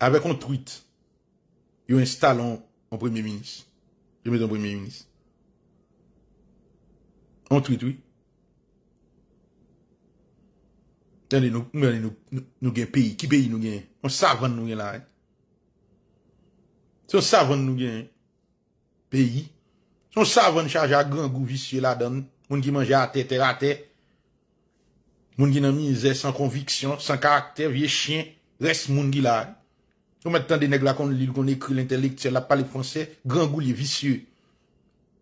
Avèk an truit, yo installan an premiè minis. Yo met an premiè minis. An truit, wè. Tèndè nou, nou gen peyi. Ki peyi nou gen? An savon nou gen la e. Se an savon nou gen peyi, se an savon chajan gran gouvisye la dan, moun ki manje a tè tè la tè, moun ki nan mizè, san konviksyon, san karakter, vie chien, res moun ki la e. Nou met tan de neg lakon li l kon ekri l intelekt Se la pale franse, gran goul li visye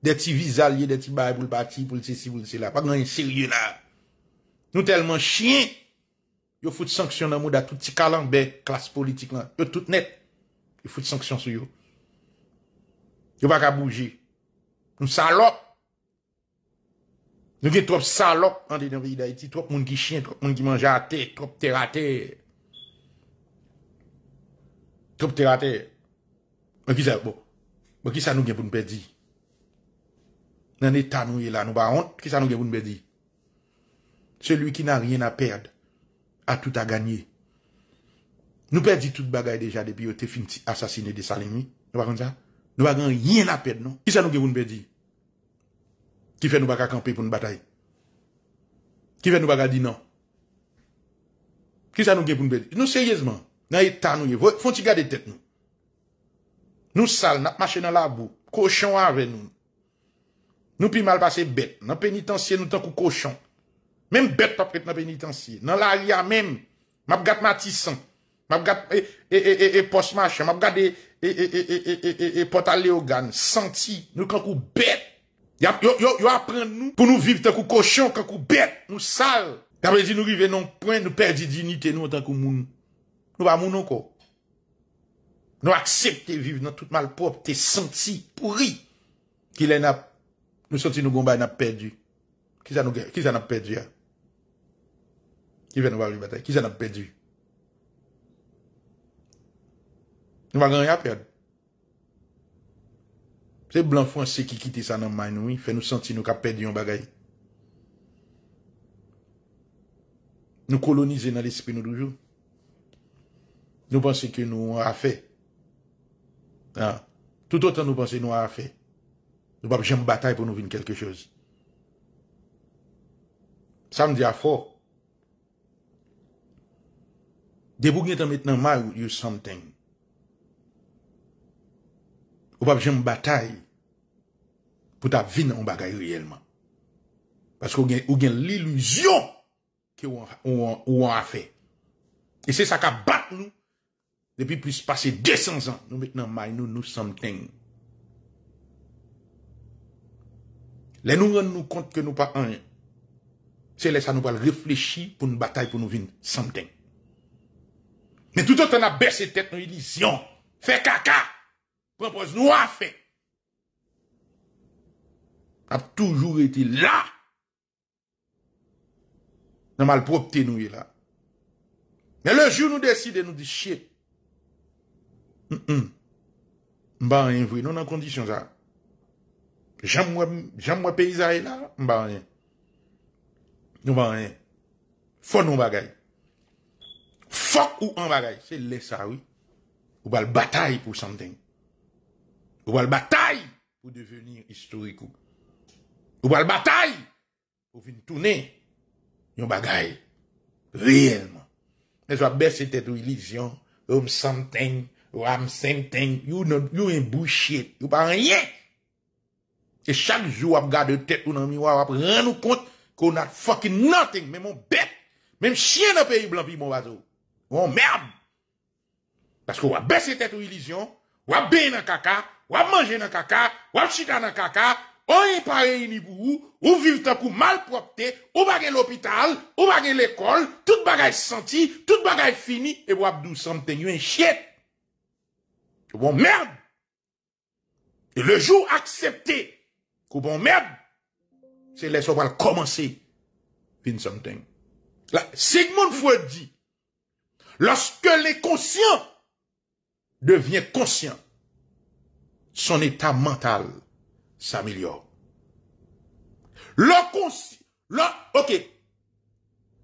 De ti vizal ye, de ti bae pou l pati Polite si voule se la Pag nan yon sirye la Nou telman chien Yo foute sanksyon nan mou da touti kalan be Klas politik lan, yo tout net Yo foute sanksyon sou yo Yo baka bouje Nou salop Nou gen trop salop Ante den ri da iti, trop moun ki chien Trop moun ki manje ate, trop terate Trop terre à Mais qui ça, bon. Mais qui ça nous gagne pour nous perdre? Dans l'état nous est là, nous pas honte, qui ça nous gagne pour nous perdre? Celui qui n'a rien à perdre, a tout à gagner. Nous perdons toute bagaille déjà depuis que fini assassiné de Salimi. Nous pas comme ça. Nous pas rien à perdre, non? Qui ça nous gagne pour nous perdre? Qui fait nous pas camper pour une bataille? Qui fait nous pas dire non? Qui ça nous gagne pour nous perdre? Non, sérieusement dans l'état nous. Faut tu garder tête nous. Nous sales, nous marché dans la boue, cochon avec nous. Nous puis mal passé bête, dans pénitentiaire, nous tant que cochon. Même bête pas prête dans pénitencier, dans la a même. M'a gâte Matissan. M'a gâte et et poste machin, m'a gâte et et et et et et et et senti nous tant que bête. Y'a yo yo yo apprend nous pour nous vivre tant que cochon, tant que bête, nous sales. Ça veut dire nous arriver non point, nous perdons dignité nous tant que monde. Nou va mounon ko. Nou aksepte viv nan tout malprop, te senti, pouri, ki lè nap, nou senti nou gombay nap perdi. Ki zan ap perdi ya? Ki ven nou va li batay? Ki zan ap perdi? Nou va ganyan ap perdi? Se blan fwans se ki kite sa nan may nou, fe nou senti nou ka perdi yon bagay. Nou kolonize nan l'espri nou doujou. nous pensons que nous avons fait. Ah. Tout autant nous pensons que nous avons fait. Nous pas une bataille pour nous venir quelque chose. Ça me dit à fort. vous êtes maintenant mal you something. pouvons pas une bataille pour ta vie en bagaille réellement. Parce qu'on a l'illusion que qu'on a fait. Et c'est ça qui bat nous Depi pwis pase 200 an, nou met nan may nou nou somteng. Le nou ren nou kont ke nou pa an, se le sa nou pal reflechi pou nou batay pou nou vin somteng. Men tout an a bes se tet nou ilizyon, fe kaka, kwen pos nou a fe. A toujou eti la, nan mal propte nou ira. Men le jou nou desi de nou di chie, Mba rayen vwe. Non an kondisyon sa. Jam wap peyizaye la. Mba rayen. Non, mba rayen. Fon ou mba rayen. Fon ou mba rayen. Se lè sa wè. Ou bal batay pou santeng. Ou bal batay pou devenir istorikou. Ou bal batay pou vin toune yon bagay. Riyelman. E zwa bes ete tou ilizyon ou msanteng am same thing. You, not, you ain't bullshit. You pas rien. Et chaque jour, on garde tête ou dans le miroir, on rend compte qu'on a fucking nothing. Même mon bête. Même chien dans le pays blanc, mon bateau. On merde. Parce qu'on va baisser tête ou illusion, on va bien dans caca, on va manger dans caca, on va chita dans caca, on est pas ni pour vous, ou vive tant pour On ou bagay l'hôpital, ou bagay l'école, toute bagage senti, toute bagage fini et vous dou something, you ain't shit bon merde. Et le jour accepté que bon merde, c'est là va commencer. Vin something. Là, Sigmund Freud dit, lorsque conscient devient conscient, son état mental s'améliore. Le conscient, le, ok,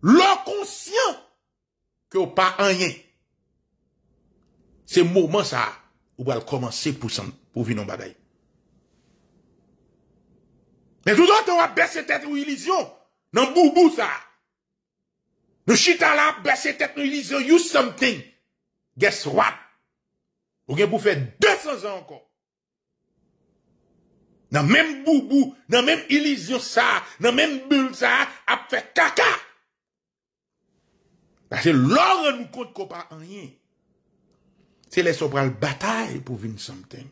le conscient que pas rien, c'est moment ça Ou bal komanse pou vi nou bagay. Men tout an ton wap bes se tet nou ilizyon. Nan bou bou sa. Nou chitan la bes se tet nou ilizyon. You something. Guess what? Ou gen pou fe 200 an anko. Nan menm bou bou. Nan menm ilizyon sa. Nan menm bul sa. Ape fe kaka. Pase lor an nou kont ko pa anyen. Se lè sou pral batay pou vin sanmten.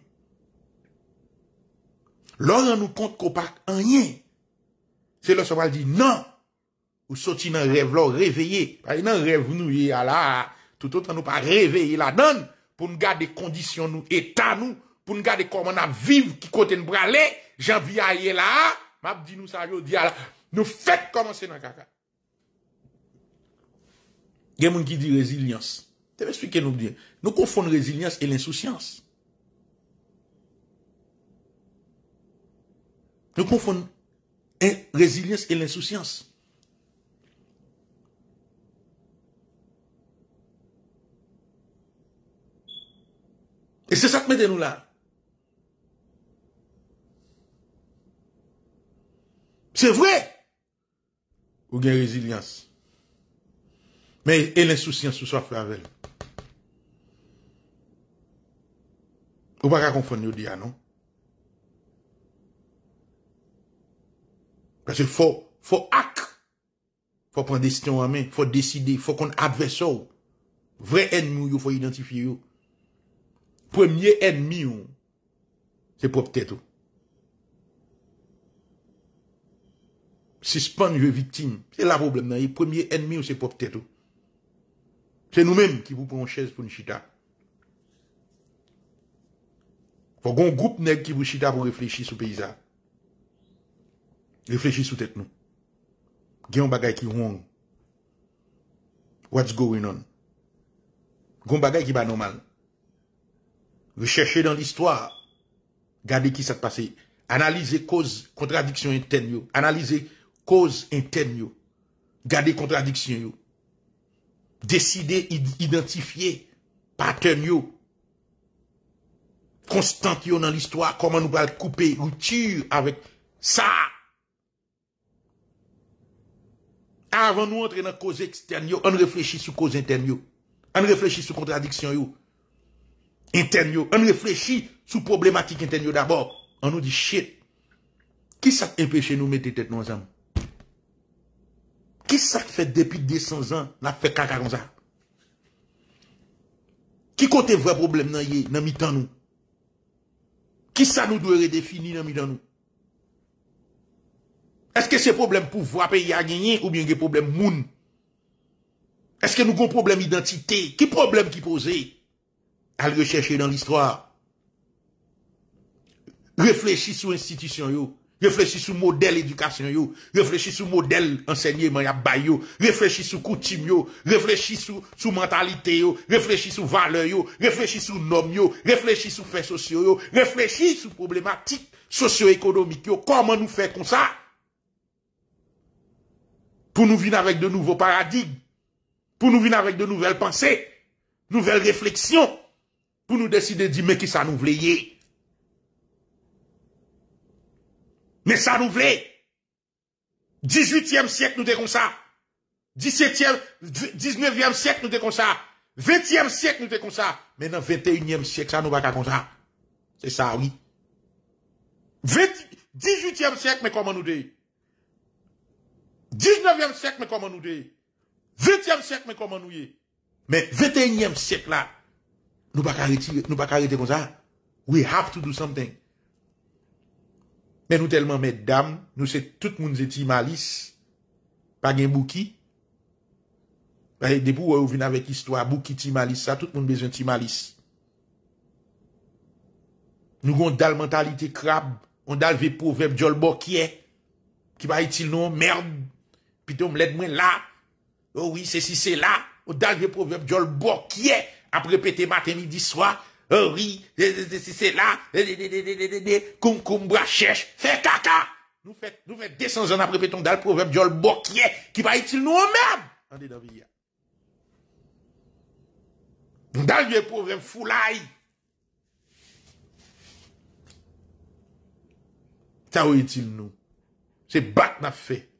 Lò nan nou kont kou pak anye. Se lè sou pral di nan. Ou soti nan rev lò, reveye. Nan rev nou ye ala. Tout an nou pa reveye la nan. Poun gade kondisyon nou, etan nou. Poun gade kou an ap viv ki kote n brale. Jan vi a ye la. Mab di nou sa yo di ala. Nou fèt komanse nan kaka. Gen moun ki di rezilyans. Te ve swi ken nou diye. Nou kon fon rezilians e l'insousyans. Nou kon fon rezilians e l'insousyans. E se sa te mède nou la. Se vwè. Ou gen rezilians. Men e l'insousyans ou sa flanvel. Ou baka konfon nou diya, nou? Kase fò, fò ak, fò pran desite yon amè, fò deside, fò kon adve sò. Vre enmi yon fò identifi yon. Premye enmi yon, se pop tèt ou. Sispan yon vitim, se la problem nan, yon premye enmi yon se pop tèt ou. Se nou mèm ki pou pon chèz pou nishita. Se nou mèm ki pou pon chèz pou nishita. Faut qu'on groupe nèg qui vous chita pour réfléchir sur paysage. Réfléchir sous tête nous. Gen bagay qui wrong. What's going on? Gon bagay qui pas normal. Recherchez dans l'histoire. Gardez qui s'est passé. Analysez cause, contradiction interne yo. Analysez cause interne yo. Gardez contradiction yo. Décidez, identifiez pattern yo constante dans l'histoire, comment nous allons couper rupture avec ça. Avant nous entrer dans cause externe, on réfléchit sur cause interne. On réfléchit sur contradiction interne. On réfléchit sur problématique interne d'abord. On nous dit shit. Qui ça empêche nous mettre tête nous ensemble? Qui ça fait depuis 200 ans, n'a fait caca comme ça? Qui côté vrai problème dans mi-temps nous? Ki sa nou dwe redefini nan mi dan nou? Eske se problem pou vwa peyi a genyen ou myon ge problem moun? Eske nou kon problem identite? Ki problem ki pose? Al recheche nan l'histoire. Reflechi sou institisyon yo. réfléchis sur modèle éducation yo, réfléchis sur modèle enseignement yo, réfléchis sur coutume réfléchis sur sur mentalité yo, réfléchis sur valeur yo, réfléchis sur norme yo, réfléchis sur faits sociaux yo, réfléchis sur problématiques socio-économiques comment nous faire comme ça pour nous venir avec de nouveaux paradigmes, pour nous venir avec de nouvelles pensées, nouvelles réflexions, pour nous décider de dire mais qui ça nous voulait Men sa nou vle. 18yem syek nou de kon sa. 19yem syek nou de kon sa. 20yem syek nou de kon sa. Men an 21yem syek sa nou baka kon sa. Se sa oui. 18yem syek men koman nou de. 19yem syek men koman nou de. 20yem syek men koman nou ye. Men 21yem syek la. Nou baka rete kon sa. We have to do something. Men nou telman meddam, nou se tout moun ze ti malis, pa gen bouki. Depou wè ou vin avèk istwa, bouki ti malis sa, tout moun bezon ti malis. Nou goun dal mentalite krab, on dal ve pouvep jol bokye, ki ba itil nou mèrb, pitou m lèd mwen oh la. Ouwi, se si se la, on dal ve pouvep jol bokye, apre petè matè midi swa, si euh, euh, euh, c'est là, c'est chèche, fait caca. Nous fait, nous 200 ans après dans proverbe Jol Bokier, qui va utile nous même. dans le proverbe Foulaï. Ça utile nous. C'est bat n'a fait.